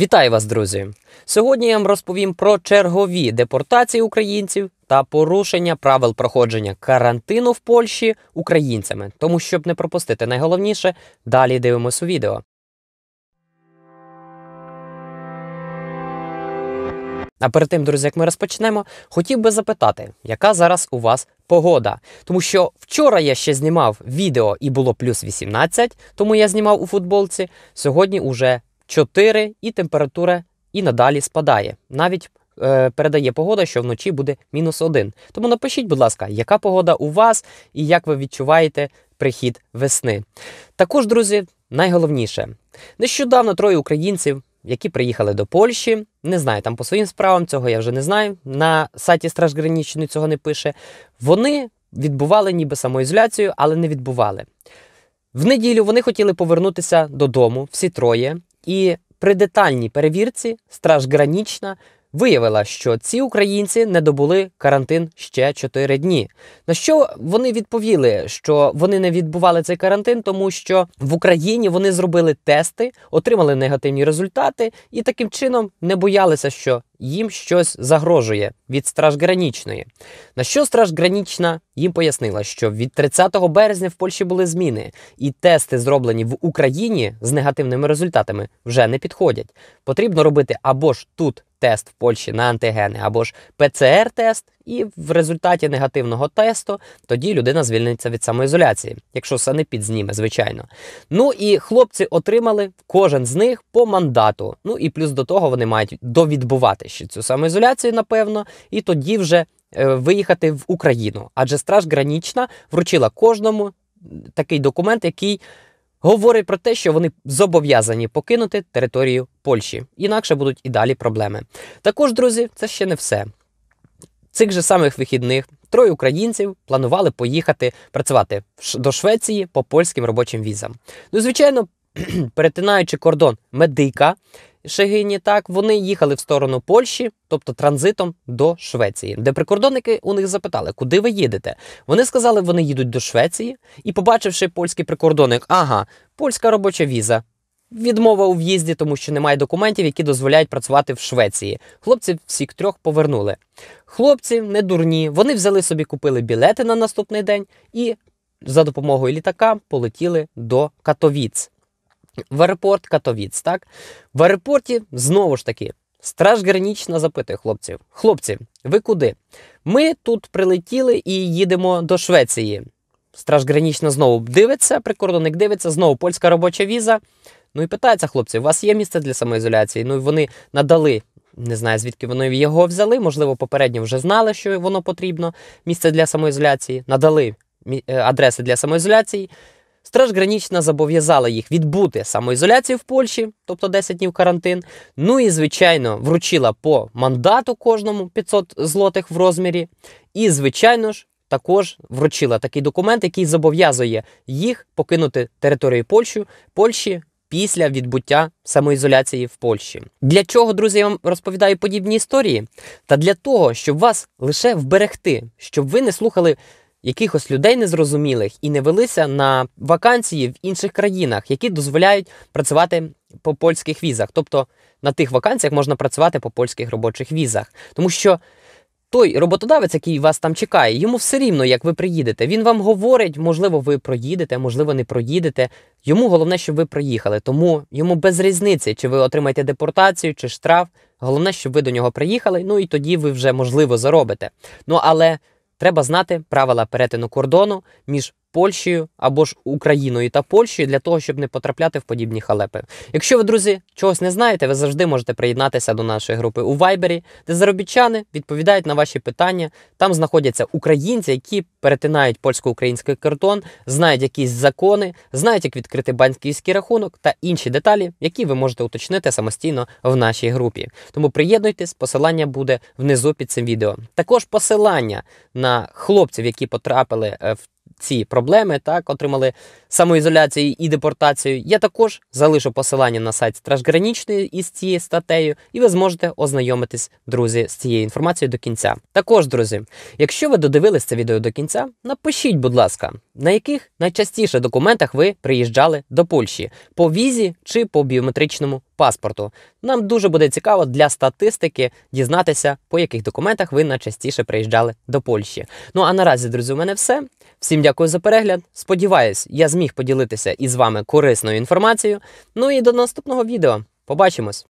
Вітаю вас, друзі! Сьогодні я вам розповім про чергові депортації українців та порушення правил проходження карантину в Польщі українцями. Тому, щоб не пропустити найголовніше, далі дивимось у відео. А перед тим, друзі, як ми розпочнемо, хотів би запитати, яка зараз у вас погода. Тому що вчора я ще знімав відео і було плюс 18, тому я знімав у футболці. Сьогодні уже 4 і температура і надалі спадає. Навіть е, передає погода, що вночі буде мінус 1. Тому напишіть, будь ласка, яка погода у вас і як ви відчуваєте прихід весни. Також, друзі, найголовніше, нещодавно троє українців. Які приїхали до Польщі, не знаю там по своїм справам, цього я вже не знаю. На сайті Стражгранічної цього не пише. Вони відбували ніби самоізоляцію, але не відбували. В неділю вони хотіли повернутися додому, всі троє, і при детальній перевірці страж гранічна виявила, що ці українці не добули карантин ще 4 дні. На що вони відповіли, що вони не відбували цей карантин, тому що в Україні вони зробили тести, отримали негативні результати і таким чином не боялися, що їм щось загрожує від Стражгранічної. На що Стражгранічна їм пояснила, що від 30 березня в Польщі були зміни, і тести, зроблені в Україні з негативними результатами, вже не підходять. Потрібно робити або ж тут тест в Польщі на антигени або ж ПЦР-тест, і в результаті негативного тесту тоді людина звільниться від самоізоляції, якщо санепід зніме, звичайно. Ну і хлопці отримали кожен з них по мандату. Ну і плюс до того вони мають довідбувати ще цю самоізоляцію, напевно, і тоді вже е, виїхати в Україну. Адже страж гранічна вручила кожному такий документ, який говорить про те, що вони зобов'язані покинути територію Польщі, інакше будуть і далі проблеми. Також, друзі, це ще не все. Цих же самих вихідних троє українців планували поїхати працювати до Швеції по польським робочим візам. Ну, звичайно, перетинаючи кордон медика, Шегині, так вони їхали в сторону Польщі, тобто транзитом до Швеції, де прикордонники у них запитали, куди ви їдете. Вони сказали, вони їдуть до Швеції, і, побачивши польський прикордонник, ага, польська робоча віза. Відмова у в'їзді, тому що немає документів, які дозволяють працювати в Швеції. Хлопці всіх трьох повернули. Хлопці не дурні. Вони взяли собі, купили білети на наступний день і за допомогою літака полетіли до Катовіць в аеропорт Катовіц, так? В аеропорті знову ж таки. Страж гранічна запитує хлопців. Хлопці, ви куди? Ми тут прилетіли і їдемо до Швеції. Страж гранічна знову дивиться, прикордонник дивиться, знову польська робоча віза. Ну і питається хлопці, у вас є місце для самоізоляції? Ну і вони надали, не знаю, звідки вони його взяли, можливо, попередньо вже знали, що воно потрібно. Місце для самоізоляції, надали е, адреси для самоізоляції. Стражгранічна зобов'язала їх відбути самоізоляцію в Польщі, тобто 10 днів карантин. Ну і, звичайно, вручила по мандату кожному 500 злотих в розмірі. І, звичайно ж, також вручила такий документ, який зобов'язує їх покинути територію Польщі, Польщі. Після відбуття самоізоляції в Польщі. Для чого, друзі, я вам розповідаю подібні історії? Та для того, щоб вас лише вберегти, щоб ви не слухали якихось людей незрозумілих і не велися на вакансії в інших країнах, які дозволяють працювати по польських візах. Тобто на тих вакансіях можна працювати по польських робочих візах, тому що. Той роботодавець, який вас там чекає, йому все рівно, як ви приїдете. Він вам говорить, можливо, ви проїдете, можливо, не проїдете. Йому головне, щоб ви приїхали, Тому йому без різниці, чи ви отримаєте депортацію, чи штраф. Головне, щоб ви до нього приїхали. Ну і тоді ви вже можливо заробите. Ну але Треба знати правила перетину кордону між Польщею або ж Україною та Польщею для того, щоб не потрапляти в подібні халепи. Якщо ви, друзі, чогось не знаєте, ви завжди можете приєднатися до нашої групи у Вайбері, де заробітчани відповідають на ваші питання. Там знаходяться українці, які перетинають польсько-український кордон, знають якісь закони, знають, як відкрити банківський рахунок та інші деталі, які ви можете уточнити самостійно в нашій групі. Тому приєднуйтесь, посилання буде внизу під цим відео. Також посилання на хлопців, які потрапили е, в ці проблеми так отримали самоізоляцію і депортацію. Я також залишу посилання на сайт Трашгранічний із цією статтею, і ви зможете ознайомитись, друзі, з цією інформацією до кінця. Також, друзі, якщо ви додивились це відео до кінця, напишіть, будь ласка, на яких найчастіше документах ви приїжджали до Польщі по візі чи по біометричному паспорту. Нам дуже буде цікаво для статистики дізнатися, по яких документах ви найчастіше приїжджали до Польщі. Ну а наразі, друзі, у мене все. Всім дякую дякую за перегляд. Сподіваюсь, я зміг поділитися із вами корисною інформацією. Ну і до наступного відео. Побачимось!